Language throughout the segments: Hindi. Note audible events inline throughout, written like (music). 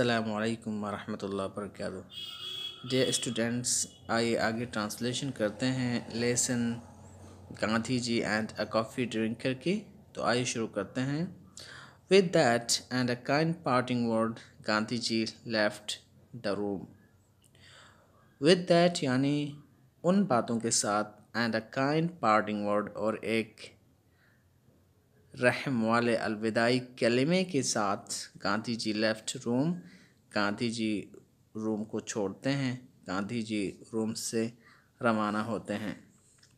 अल्लाम वरहमल वर्क डे स्टूडेंट्स आइए आगे ट्रांसलेशन करते हैं lesson Gandhi ji and a coffee drinker की तो आइए शुरू करते हैं with that and a kind parting word Gandhi ji left the room with that यानी उन बातों के साथ and a kind parting word और एक रहम वाले अलविदाई कलमे के साथ Gandhi ji left room Gandhi ji room को छोड़ते हैं गांधी जी रूम से रवाना होते हैं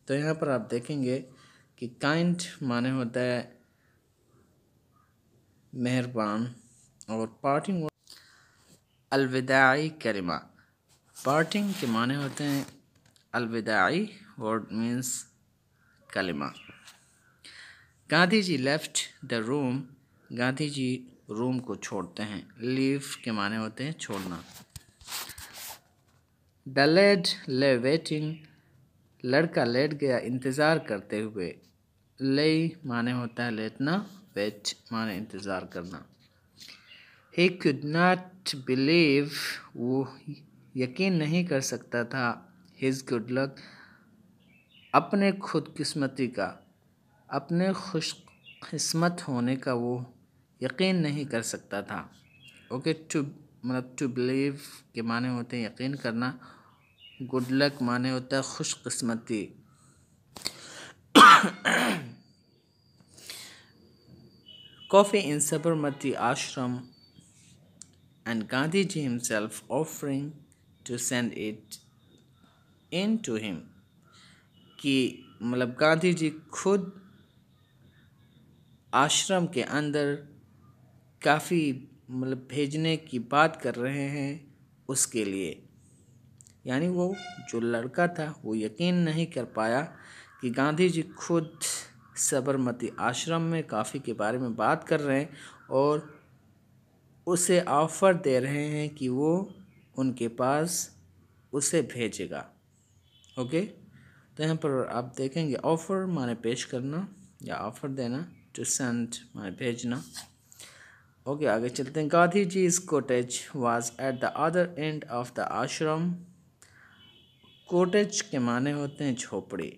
तो यहाँ पर आप देखेंगे कि काइंड माने होता है मेहरबान और पार्टिंग अलविदाई कलमा पार्टिंग के माने होते हैं अलविदाई वर्ड मीन्स कलिमा Gandhi ji left the room Gandhi ji room को छोड़ते हैं लीव के माने होते हैं छोड़ना द लेड ले वेटिंग लड़का लेट गया इंतज़ार करते हुए ले माने होता है लेटना वेट माने इंतज़ार करना ही कुड नाट बिलीव वो यकीन नहीं कर सकता था हिज गुड लक अपने खुदकिस्मती का अपने किस्मत होने का वो यकीन नहीं कर सकता था ओके टू मतलब टू बिलीव के माने होते हैं यकीन करना गुड लक माने होता है खुशकस्मती in Sabarmati Ashram and Gandhi ji himself offering to send it in to him कि मतलब गांधी जी खुद आश्रम के अंदर काफ़ी मतलब भेजने की बात कर रहे हैं उसके लिए यानी वो जो लड़का था वो यकीन नहीं कर पाया कि गांधी जी खुद साबरमती आश्रम में काफ़ी के बारे में बात कर रहे हैं और उसे ऑफ़र दे रहे हैं कि वो उनके पास उसे भेजेगा ओके तो यहाँ पर आप देखेंगे ऑफ़र माने पेश करना या ऑफ़र देना टू सेंड माय भेजना ओके आगे चलते हैं Gandhi is cottage was at the other end of the Ashram cottage के माने होते हैं झोपड़ी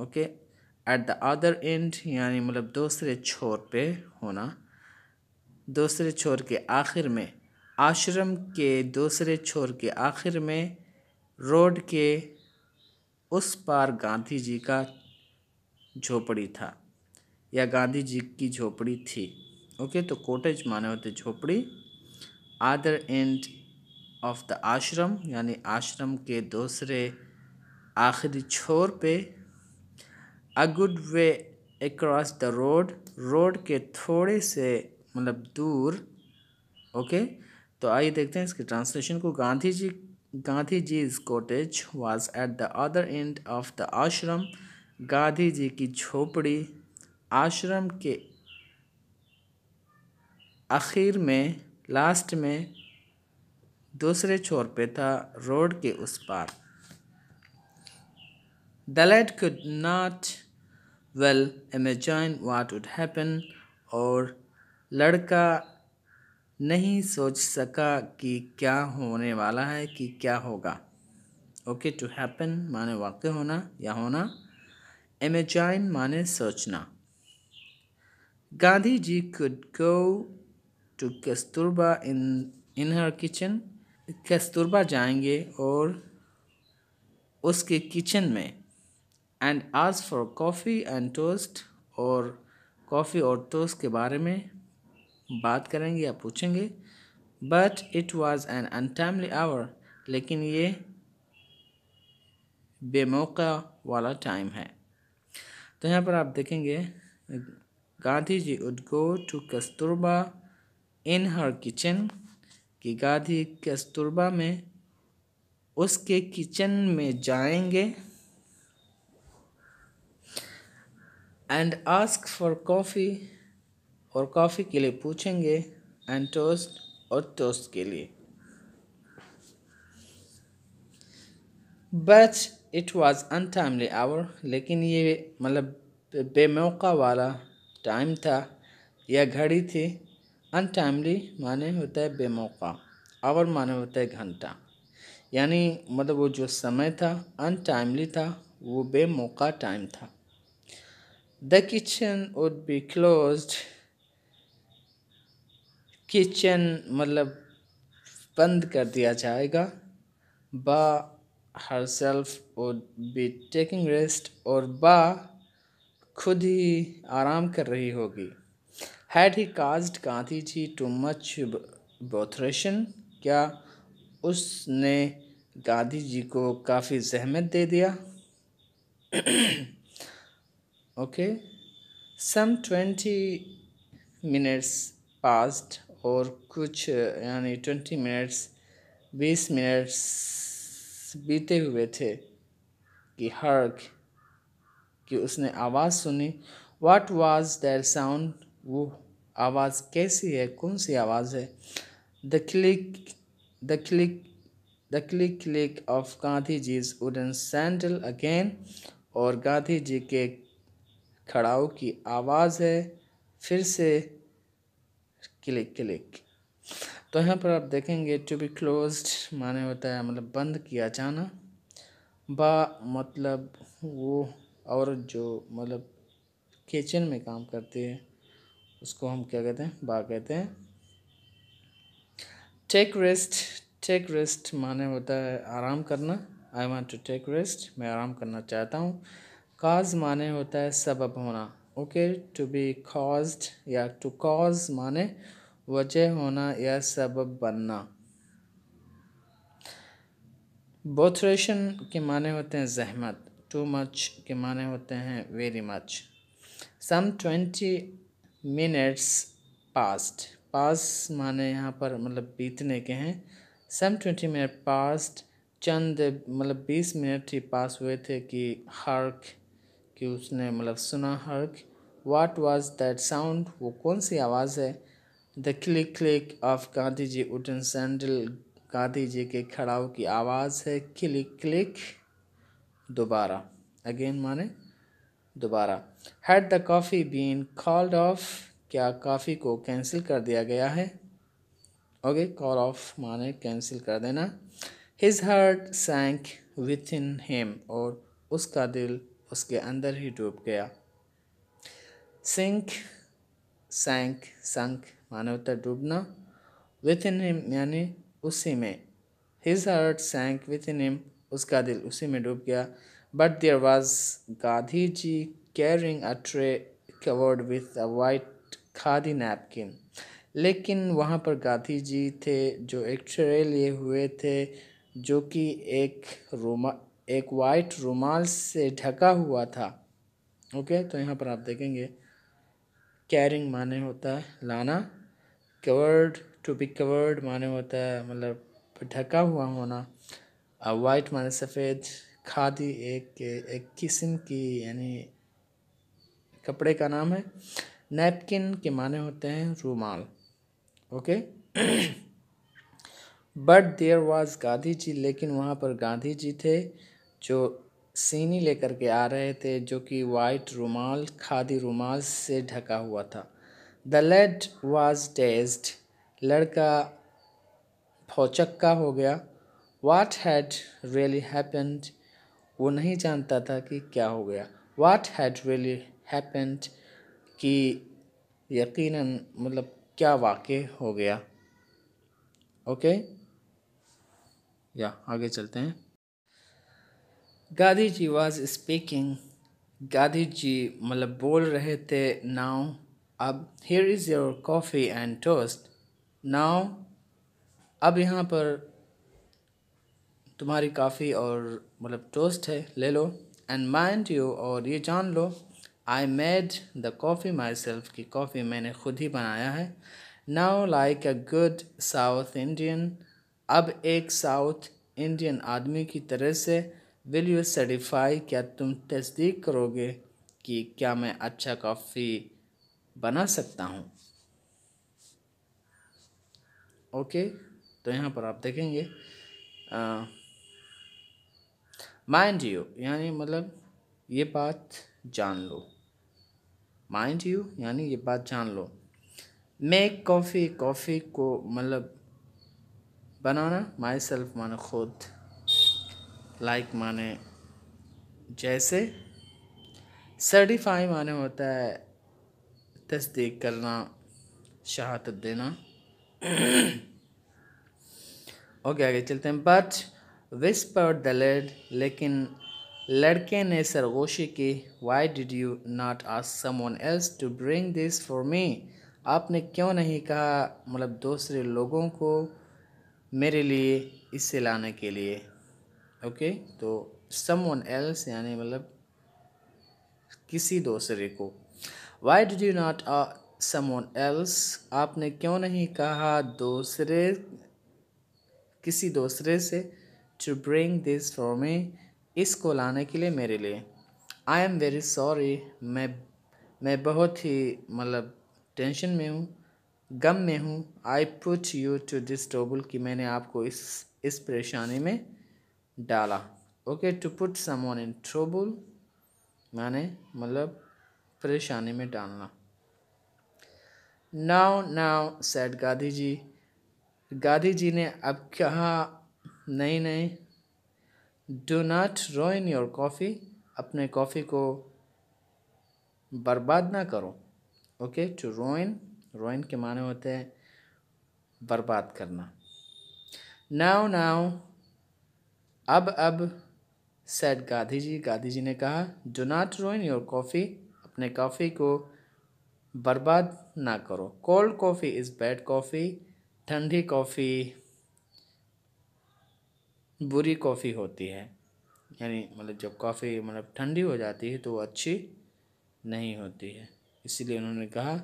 okay at the other end यानी मतलब दूसरे छोर पे होना दूसरे छोर के आखिर में आश्रम के दूसरे छोर के आखिर में रोड के उस पार गांधी जी का झोपड़ी था या गांधी जी की झोपड़ी थी ओके तो कोटेज माने होते झोपड़ी आदर एंड ऑफ द आश्रम यानी आश्रम के दूसरे आखिरी छोर पे a good way across the road road के थोड़े से मतलब दूर ओके तो आइए देखते हैं इसके ट्रांसलेशन को Gandhi ji Gandhi ji is cottage was at the other end of the Ashram Gandhi जी की झोपड़ी आश्रम के आखिर में लास्ट में दूसरे छोर पे था रोड के उस पार Dalet could not well imagine what would happen और लड़का नहीं सोच सका कि क्या होने वाला है कि क्या होगा ओके टू हैपन माने वाक़ होना या होना एमेजाइन माने सोचना Gandhi ji could go to Kasturba in, in her kitchen. Kasturba जाएंगे और उसके किचन में and ask for coffee and toast और कॉफ़ी और टोस्ट के बारे में बात करेंगे या पूछेंगे but it was an untimely hour लेकिन ये बेमौका वाला टाइम है तो यहाँ पर आप देखेंगे जी would go to Kasturba in her kitchen कि गांधी कस्तूरबा में उसके किचन में जाएंगे एंड आस्क फॉर कॉफ़ी और कॉफ़ी के लिए पूछेंगे एंड टोस्ट और टोस्ट के लिए but it was untimely hour लेकिन ये मतलब बेमौका वाला टाइम था या घड़ी थी अन टाइमली माने होता है बेमौका आवर माने होता है घंटा यानी मतलब वो जो समय था अन टाइमली था वो बेमौका टाइम था the kitchen would be close kitchen मतलब बंद कर दिया जाएगा Ba herself would be taking rest और बा खुद ही आराम कर रही होगी had he caused Gandhi ji too much botheration क्या उसने गांधी जी को काफ़ी जहमत दे दिया okay some twenty minutes past और कुछ यानी ट्वेंटी मिनट्स बीस मिनट्स बीते हुए थे कि हर्क कि उसने आवाज़ सुनी वाट वाज देर साउंड वो आवाज़ कैसी है कौन सी आवाज़ है the click the click the click click of Gandhi ji's wooden sandal again और गांधी जी के खड़ाऊ की आवाज़ है फिर से क्लिक क्लिक तो यहाँ पर आप देखेंगे टू बी क्लोज माने होता है मतलब बंद किया जाना बा मतलब वो और जो मतलब किचन में काम करती है उसको हम क्या कहते हैं बा कहते हैं टेक रेस्ट टेक रेस्ट माने होता है आराम करना I want to take rest मैं आराम करना चाहता हूँ काज माने होता है सबब होना ओके टू बी काज या टू कॉज माने वजह होना या सबब बनना बोथरेशन के माने होते हैं जहमत टू मच के माने होते हैं very much some twenty minutes past pass माने यहाँ पर मतलब बीतने के हैं सम ट्वेंटी मिनट पास्ट चंद मतलब बीस मिनट ही पास हुए थे कि हर्क कि उसने मतलब सुना hark what was that sound वो कौन सी आवाज़ है the click click of Gandhi ji wooden sandal Gandhi ji के खड़ाव की आवाज़ है क्लिक क्लिक दोबारा अगेन माने दोबारा had the coffee been called off क्या काफ़ी को कैंसिल कर दिया गया है ओके कॉल ऑफ माने कैंसिल कर देना his heart sank within him और उसका दिल उसके अंदर ही डूब गया सिंक सैंक संक माने होता डूबना विथ इन हिम यानी उसी में his heart sank within him उसका दिल उसी में डूब गया but there was Gandhi ji carrying a tray covered with a white khadi napkin लेकिन वहाँ पर गांधी जी थे जो एक ट्रे लिए हुए थे जो कि एक रुमा एक वाइट रुमाल से ढका हुआ था ओके तो यहाँ पर आप देखेंगे कैरिंग माने होता है लाना कवर्ड टू बी कवर्ड माने होता है मतलब ढका हुआ होना वाइट माने सफ़ेद खादी एक एक किस्म की यानी कपड़े का नाम है नैपकिन के माने होते हैं रूमाल okay but there was Gandhi ji लेकिन वहाँ पर गांधी जी थे जो सीनी लेकर के आ रहे थे जो कि वाइट रुमाल खादी रुमाल से ढका हुआ था द लेड वाज डेज्ड लड़का फौचक्का हो गया वाट हैड रियली हैपेंड वो नहीं जानता था कि क्या हो गया वाट हैड रियली हैपेंड कि यकीनन मतलब क्या वाक़ हो गया ओके या आगे चलते हैं गांधी जी वॉज स्पीकिंग गांधी जी मतलब बोल रहे थे नाउ अब here is your coffee and toast now अब यहाँ पर तुम्हारी काफ़ी और मतलब टोस्ट है ले लो एंड माइंड यू और ये जान लो I made the coffee myself की कॉफ़ी मैंने खुद ही बनाया है now like a good south Indian अब एक साउथ इंडियन आदमी की तरह से विल यू सर्टिफाई क्या तुम तस्दीक करोगे कि क्या मैं अच्छा कॉफ़ी बना सकता हूँ ओके okay, तो यहाँ पर आप देखेंगे आ, माइंड यू यानी मतलब ये बात जान लो माइंड यू यानी ये बात जान लो मेक कॉफ़ी कॉफ़ी को मतलब बनाना माई सेल्फ माने खुद लाइक like माने जैसे सर्टिफाई माने होता है तस्दीक करना शहादत देना ओके (clears throat) आगे चलते हैं बट विस पर द लेड लेकिन लड़के ने सरगोशी की why did you not ask someone else to bring this for me आपने क्यों नहीं कहा मतलब दूसरे लोगों को मेरे लिए इससे लाने के लिए ओके okay? तो समवन एल्स यानी मतलब किसी दूसरे को why did you not someone else आपने क्यों नहीं कहा दूसरे किसी दूसरे से to bring this for me इसको लाने के लिए मेरे लिए आई एम वेरी सॉरी मैं मैं बहुत ही मतलब टेंशन में हूँ गम में हूँ I put you to this trouble कि मैंने आपको इस इस परेशानी में डाला okay to put some in trouble मैंने मतलब परेशानी में डालना now now said Gandhi ji Gandhi ji ने अब कहा नहीं नहीं do not ruin your coffee अपने कॉफ़ी को बर्बाद ना करो ओके टू रोइन रोइन के माने होते हैं बर्बाद करना नाव नाव अब अब सेड गांधी जी गांधी जी ने कहा do not ruin your coffee अपने कॉफ़ी को बर्बाद ना करो cold coffee is bad coffee ठंडी कॉफ़ी बुरी कॉफ़ी होती है यानी मतलब जब कॉफ़ी मतलब ठंडी हो जाती है तो वो अच्छी नहीं होती है इसीलिए उन्होंने कहा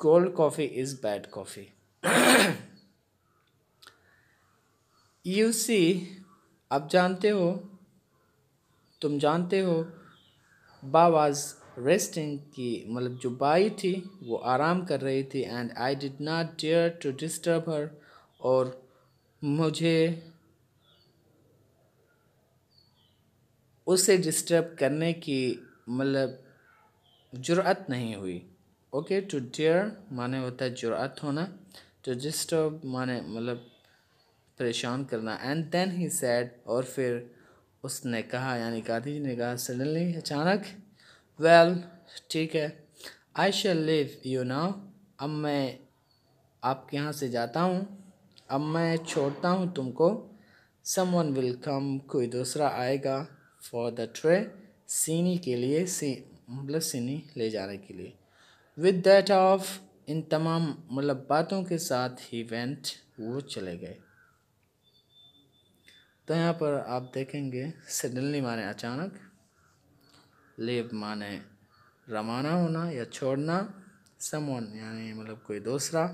cold coffee is bad coffee you see आप जानते हो तुम जानते हो बाज़ रेस्टिंग की मतलब जो बाई थी वो आराम कर रही थी and I did not dare to disturb her और मुझे उसे डिस्टर्ब करने की मतलब जुरात नहीं हुई ओके टू डेयर माने होता है जुरात होना टू डिस्टर्ब माने मतलब परेशान करना एंड देन ही सैड और फिर उसने कहा यानी गांधी जी ने कहा सडनली अचानक वेल ठीक है I shall leave you now अब मैं आपके यहाँ से जाता हूँ अब मैं छोड़ता हूँ तुमको वन विल कम कोई दूसरा आएगा फॉर द ट्रे सीनी के लिए सी मतलब सीनी ले जाने के लिए विद डेट ऑफ इन तमाम मतलब बातों के साथ ही वेंट वो चले गए तो यहाँ पर आप देखेंगे सडनली माने अचानक लेव माने रवाना होना या छोड़ना वन यानी मतलब कोई दूसरा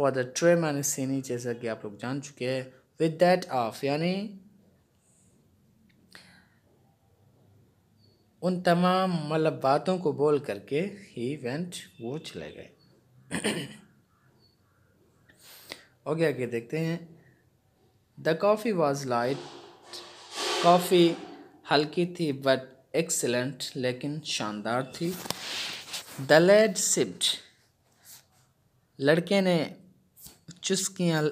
फॉर द ट्रे मैन सीनी जैसा कि आप लोग जान चुके हैं विद डैट ऑफ यानी उन तमाम मतलब बातों को बोल करके ही वेंट वो चले गए ओके आगे देखते हैं the coffee was light coffee हल्की थी बट एक्सलेंट लेकिन शानदार थी द लेड सिप्ड लड़के ने चुस्कियाँ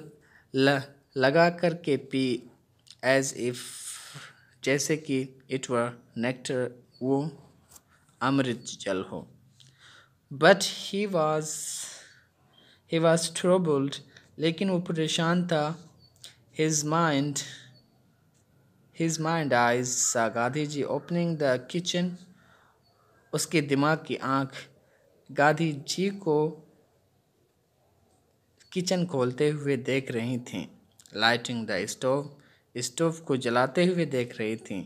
लगा कर के पी एज इफ जैसे कि इट वर नेक्टर वो अमृत जल हो but he was he was troubled लेकिन वो परेशान था his mind his mind eyes saw Gandhi ji opening the kitchen उसके दिमाग की आँख गांधी जी को किचन खोलते हुए देख रही थी लाइटिंग द स्टोव स्टोव को जलाते हुए देख रही थी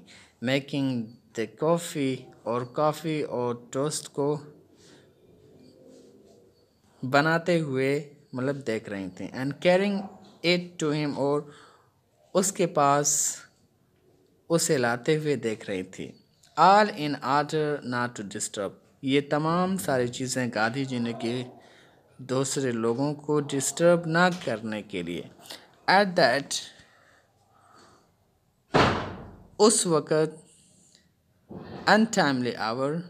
मेकिंग द कॉफ़ी और कॉफ़ी और टोस्ट को बनाते हुए मतलब देख रही थी and carrying it to him और उसके पास उसे लाते हुए देख रही थी all in order not to disturb ये तमाम सारी चीज़ें गांधी जी ने की दूसरे लोगों को डिस्टर्ब ना करने के लिए एट दैट उस वक़्त अनटाइमली आवर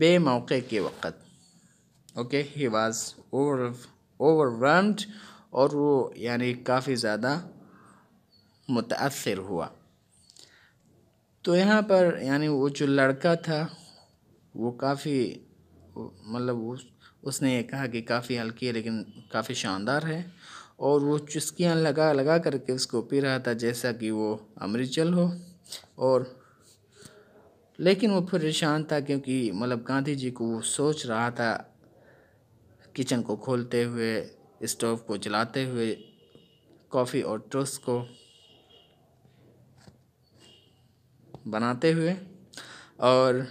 बेमौके के वक़्त okay he was over overwhelmed और वो यानी काफ़ी ज़्यादा मुतासर हुआ तो यहाँ पर यानी वो जो लड़का था वो काफ़ी मतलब उस उसने ये कहा कि काफ़ी हल्की है लेकिन काफ़ी शानदार है और वो चुस्कियाँ लगा लगा करके उसको पी रहा था जैसा कि वो अमृतचल हो और लेकिन वो परेशान था क्योंकि मतलब गांधी जी को वो सोच रहा था किचन को खोलते हुए स्टोव को जलाते हुए कॉफ़ी और टोस्ट को बनाते हुए और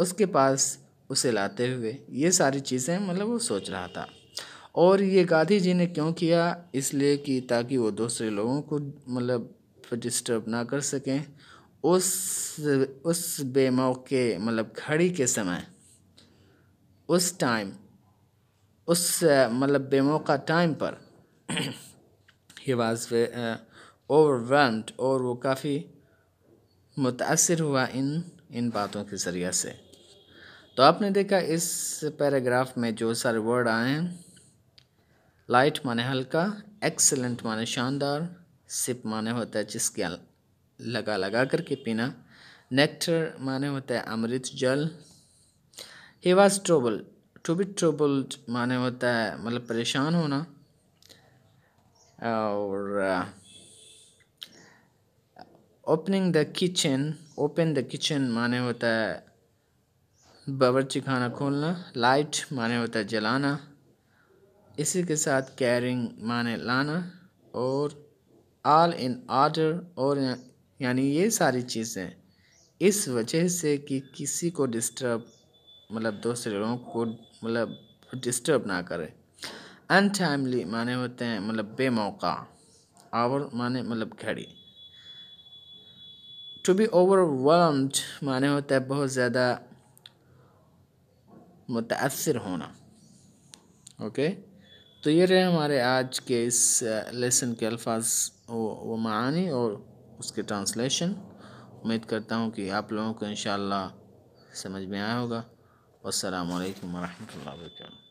उसके पास उसे लाते हुए ये सारी चीज़ें मतलब वो सोच रहा था और ये गांधी जी ने क्यों किया इसलिए कि ताकि वो दूसरे लोगों को मतलब डिस्टर्ब ना कर सकें उस उस बेमौके मतलब घड़ी के समय उस टाइम उस मतलब बेमौका टाइम पर ही वाज ओवरवेलम्ड और वो काफ़ी मुतासर हुआ इन इन बातों के ज़रिए से तो आपने देखा इस पैराग्राफ में जो सारे वर्ड आए हैं लाइट माने हल्का एक्सेलेंट माने शानदार सिप माने होता है जिसके लगा लगा करके पीना नेक्टर माने होता है अमृत जल he was trouble to be troubled माने होता है मतलब परेशान होना और opening the kitchen open the kitchen माने होता है बावरची खाना खोलना लाइट माने होता है जलाना इसी के साथ कैरिंग माने लाना और आल इन आर्डर और यानी ये सारी चीज़ें इस वजह से कि किसी को डिस्टर्ब मतलब दूसरे लोगों को मतलब डिस्टर्ब ना करे अनटाइमली माने होते हैं मतलब बेमौका आवर माने मतलब घड़ी टू बी ओवरवेलम्ड माने होता है बहुत ज़्यादा मुतासर होना ओके तो ये रहे हमारे आज के इस लेसन के अल्फाज वो मानी और उसके ट्रांसलेशन उम्मीद करता हूँ कि आप लोगों को इन समझ में आया होगा वालकम वरहमल वर्क